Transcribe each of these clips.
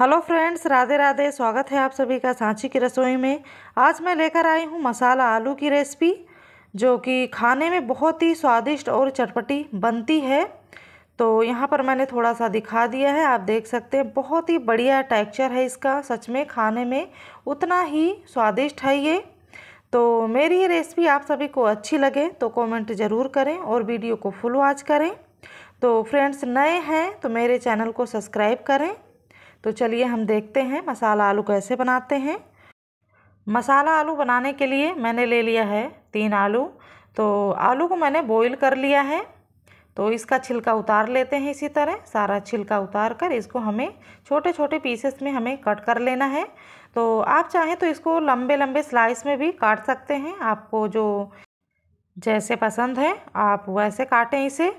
hello friends Radhe Radhe स्वागत है आप सभी का सांची की रसोई में आज मैं लेकर आई हूँ मसाला आलू की रेसिपी जो कि खाने में बहुत ही स्वादिष्ट और चटपटी बनती है तो यहाँ पर मैंने थोड़ा सा दिखा दिया है आप देख सकते हैं बहुत ही बढ़िया टेक्सचर है इसका सच में खाने में उतना ही स्वादिष्ट है ये तो मेरी ये रेसिपी आप सभी को अच्छी लगे तो कमेंट ज़रूर करें और वीडियो को फुल वॉच करें तो फ्रेंड्स नए हैं तो मेरे चैनल को सब्सक्राइब करें तो चलिए हम देखते हैं मसाला आलू कैसे बनाते हैं मसाला आलू बनाने के लिए मैंने ले लिया है तीन आलू तो आलू को मैंने बॉईल कर लिया है तो इसका छिलका उतार लेते हैं इसी तरह सारा छिलका उतार कर इसको हमें छोटे छोटे पीसेस में हमें कट कर लेना है तो आप चाहें तो इसको लंबे लंबे स्लाइस में भी काट सकते हैं आपको जो जैसे पसंद है आप वैसे काटें इसे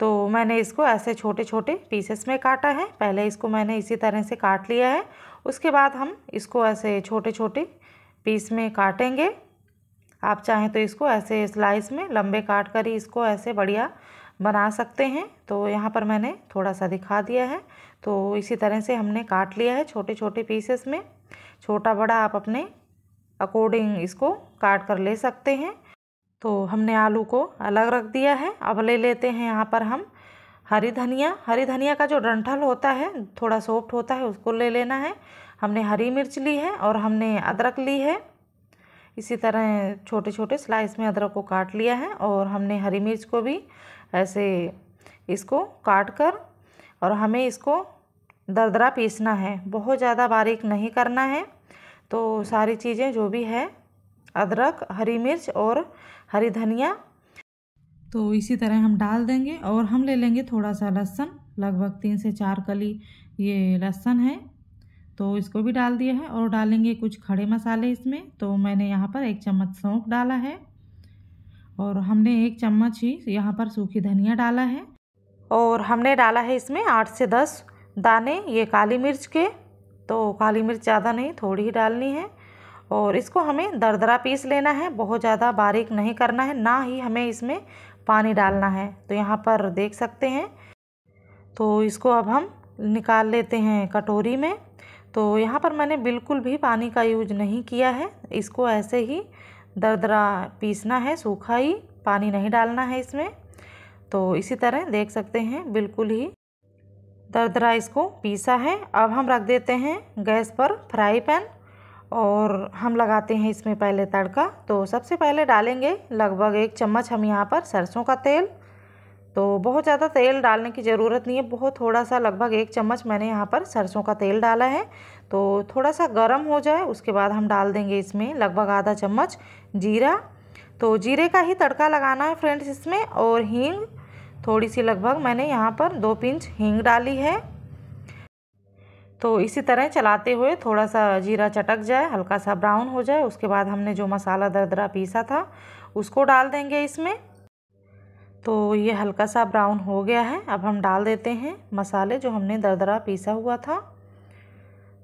तो मैंने इसको ऐसे छोटे छोटे पीसेस में काटा है पहले इसको मैंने इसी तरह से काट लिया है उसके बाद हम इसको ऐसे छोटे छोटे पीस में काटेंगे आप चाहें तो इसको ऐसे स्लाइस में लंबे काट कर ही इसको ऐसे बढ़िया बना सकते हैं तो यहाँ पर मैंने थोड़ा सा दिखा दिया है तो इसी तरह से हमने काट लिया है छोटे छोटे पीसेस में छोटा बड़ा आप अपने अकॉर्डिंग इसको काट कर ले सकते हैं तो हमने आलू को अलग रख दिया है अब ले लेते हैं यहाँ पर हम हरी धनिया हरी धनिया का जो डंठल होता है थोड़ा सॉफ्ट होता है उसको ले लेना है हमने हरी मिर्च ली है और हमने अदरक ली है इसी तरह छोटे छोटे स्लाइस में अदरक को काट लिया है और हमने हरी मिर्च को भी ऐसे इसको काट कर और हमें इसको दरदरा पीसना है बहुत ज़्यादा बारीक नहीं करना है तो सारी चीज़ें जो भी है अदरक हरी मिर्च और हरी धनिया तो इसी तरह हम डाल देंगे और हम ले लेंगे थोड़ा सा लहसुन लगभग तीन से चार कली ये लहसुन है तो इसको भी डाल दिया है और डालेंगे कुछ खड़े मसाले इसमें तो मैंने यहाँ पर एक चम्मच सौंफ डाला है और हमने एक चम्मच ही यहाँ पर सूखी धनिया डाला है और हमने डाला है इसमें आठ से दस दाने ये काली मिर्च के तो काली मिर्च ज़्यादा नहीं थोड़ी ही डालनी है और इसको हमें दरदरा पीस लेना है बहुत ज़्यादा बारीक नहीं करना है ना ही हमें इसमें पानी डालना है तो यहाँ पर देख सकते हैं तो इसको अब हम निकाल लेते हैं कटोरी में तो यहाँ पर मैंने बिल्कुल भी पानी का यूज नहीं किया है इसको ऐसे ही दरदरा पीसना है सूखा ही पानी नहीं डालना है इसमें तो इसी तरह देख सकते हैं बिल्कुल ही दरदरा इसको पीसा है अब हम रख देते हैं गैस पर फ्राई पैन और हम लगाते हैं इसमें पहले तड़का तो सबसे पहले डालेंगे लगभग एक चम्मच हम यहाँ पर सरसों का तेल तो बहुत ज़्यादा तेल डालने की ज़रूरत नहीं है बहुत थोड़ा सा लगभग एक चम्मच मैंने यहाँ पर सरसों का तेल डाला है तो थोड़ा सा गर्म हो जाए उसके बाद हम डाल देंगे इसमें लगभग आधा चम्मच जीरा तो जीरे का ही तड़का लगाना है फ्रेंड्स इसमें और हींग थोड़ी सी लगभग मैंने यहाँ पर दो पिंच हींग डाली है तो इसी तरह चलाते हुए थोड़ा सा जीरा चटक जाए हल्का सा ब्राउन हो जाए उसके बाद हमने जो मसाला दरदरा पीसा था उसको डाल देंगे इसमें तो ये हल्का सा ब्राउन हो गया है अब हम डाल देते हैं मसाले जो हमने दरदरा पीसा हुआ था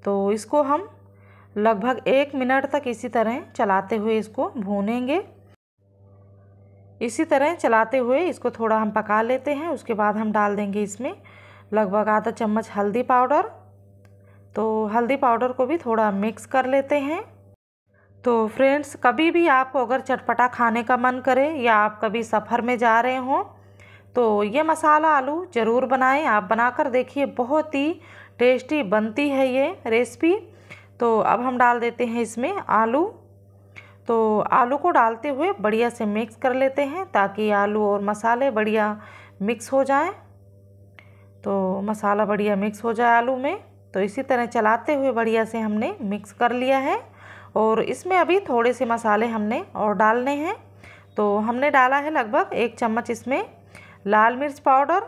तो इसको हम लगभग एक मिनट तक इसी तरह चलाते हुए इसको भूनेंगे इसी तरह चलाते हुए इसको थोड़ा हम पका लेते हैं उसके बाद हम डाल देंगे इसमें लगभग आधा चम्मच हल्दी पाउडर तो हल्दी पाउडर को भी थोड़ा मिक्स कर लेते हैं तो फ्रेंड्स कभी भी आपको अगर चटपटा खाने का मन करे या आप कभी सफ़र में जा रहे हों तो ये मसाला आलू ज़रूर बनाएं आप बनाकर देखिए बहुत ही टेस्टी बनती है ये रेसिपी तो अब हम डाल देते हैं इसमें आलू तो आलू को डालते हुए बढ़िया से मिक्स कर लेते हैं ताकि आलू और मसाले बढ़िया मिक्स हो जाएं तो मसाला बढ़िया मिक्स हो जाए आलू में तो इसी तरह चलाते हुए बढ़िया से हमने मिक्स कर लिया है और इसमें अभी थोड़े से मसाले हमने और डालने हैं तो हमने डाला है लगभग एक चम्मच इसमें लाल मिर्च पाउडर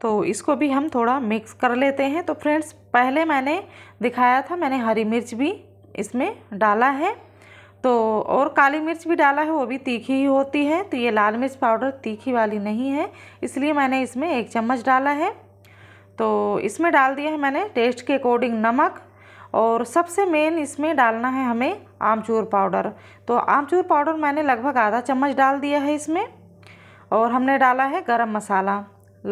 तो इसको भी हम थोड़ा मिक्स कर लेते हैं तो फ्रेंड्स पहले मैंने दिखाया था मैंने हरी मिर्च भी इसमें डाला है तो और काली मिर्च भी डाला है वो भी तीखी ही होती है तो ये लाल मिर्च पाउडर तीखी वाली नहीं है इसलिए मैंने इसमें एक चम्मच डाला है तो इसमें डाल दिया है मैंने टेस्ट के अकॉर्डिंग नमक और सबसे मेन इसमें डालना है हमें आमचूर पाउडर तो आमचूर पाउडर मैंने लगभग आधा चम्मच डाल दिया है इसमें और हमने डाला है गरम मसाला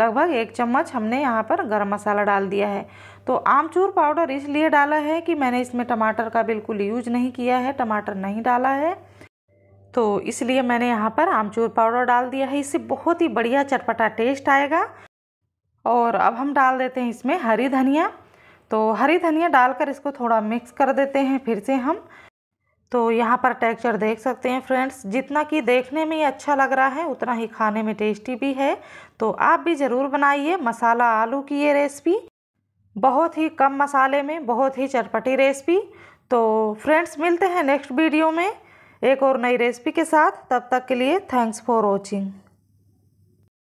लगभग एक चम्मच हमने यहाँ पर गरम मसाला डाल दिया है तो आमचूर पाउडर इसलिए डाला है कि मैंने इसमें टमाटर का बिल्कुल यूज नहीं किया है टमाटर नहीं डाला है तो इसलिए मैंने यहाँ पर आमचूर पाउडर डाल दिया है इससे बहुत ही बढ़िया चटपटा टेस्ट आएगा और अब हम डाल देते हैं इसमें हरी धनिया तो हरी धनिया डालकर इसको थोड़ा मिक्स कर देते हैं फिर से हम तो यहाँ पर टेक्सचर देख सकते हैं फ्रेंड्स जितना कि देखने में ही अच्छा लग रहा है उतना ही खाने में टेस्टी भी है तो आप भी ज़रूर बनाइए मसाला आलू की ये रेसिपी बहुत ही कम मसाले में बहुत ही चटपटी रेसिपी तो फ्रेंड्स मिलते हैं नेक्स्ट वीडियो में एक और नई रेसिपी के साथ तब तक के लिए थैंक्स फॉर वॉचिंग